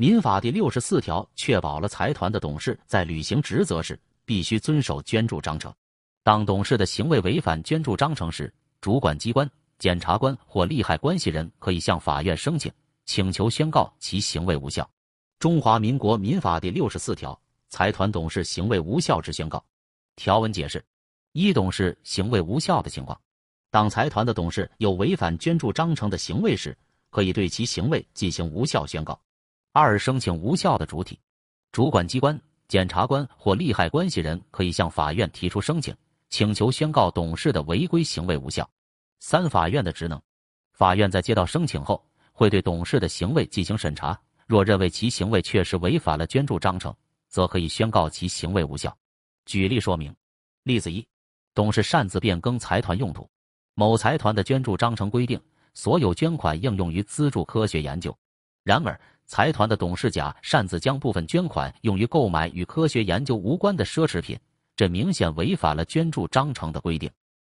民法第六十四条确保了财团的董事在履行职责时必须遵守捐助章程。当董事的行为违反捐助章程时，主管机关、检察官或利害关系人可以向法院申请，请求宣告其行为无效。《中华民国民法》第六十四条：财团董事行为无效之宣告。条文解释：一、董事行为无效的情况。当财团的董事有违反捐助章程的行为时，可以对其行为进行无效宣告。二，申请无效的主体、主管机关、检察官或利害关系人可以向法院提出申请，请求宣告董事的违规行为无效。三，法院的职能。法院在接到申请后，会对董事的行为进行审查，若认为其行为确实违反了捐助章程，则可以宣告其行为无效。举例说明：例子一，董事擅自变更财团用途。某财团的捐助章程规定，所有捐款应用于资助科学研究，然而。财团的董事甲擅自将部分捐款用于购买与科学研究无关的奢侈品，这明显违反了捐助章程的规定。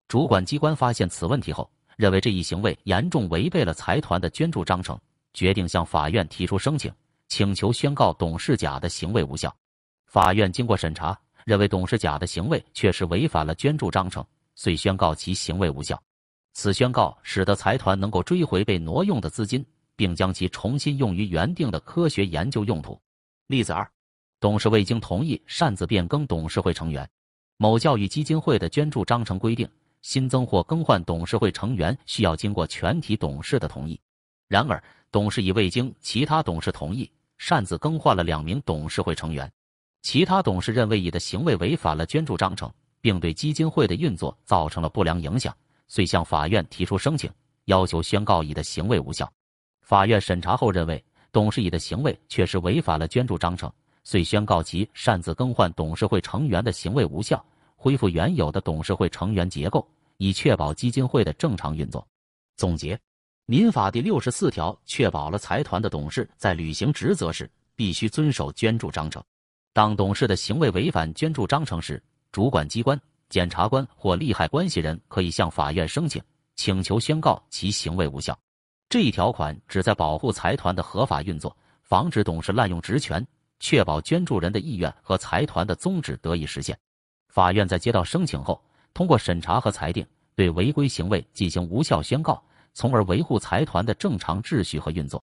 主管机关发现此问题后，认为这一行为严重违背了财团的捐助章程，决定向法院提出申请，请求宣告董事甲的行为无效。法院经过审查，认为董事甲的行为确实违反了捐助章程，遂宣告其行为无效。此宣告使得财团能够追回被挪用的资金。并将其重新用于原定的科学研究用途。例子二，董事未经同意擅自变更董事会成员。某教育基金会的捐助章程规定，新增或更换董事会成员需要经过全体董事的同意。然而，董事已未经其他董事同意，擅自更换了两名董事会成员。其他董事认为乙的行为违反了捐助章程，并对基金会的运作造成了不良影响，遂向法院提出申请，要求宣告乙的行为无效。法院审查后认为，董事乙的行为确实违反了捐助章程，遂宣告其擅自更换董事会成员的行为无效，恢复原有的董事会成员结构，以确保基金会的正常运作。总结：民法第六十四条确保了财团的董事在履行职责时必须遵守捐助章程。当董事的行为违反捐助章程时，主管机关、检察官或利害关系人可以向法院申请，请求宣告其行为无效。这一条款旨在保护财团的合法运作，防止董事滥用职权，确保捐助人的意愿和财团的宗旨得以实现。法院在接到申请后，通过审查和裁定，对违规行为进行无效宣告，从而维护财团的正常秩序和运作。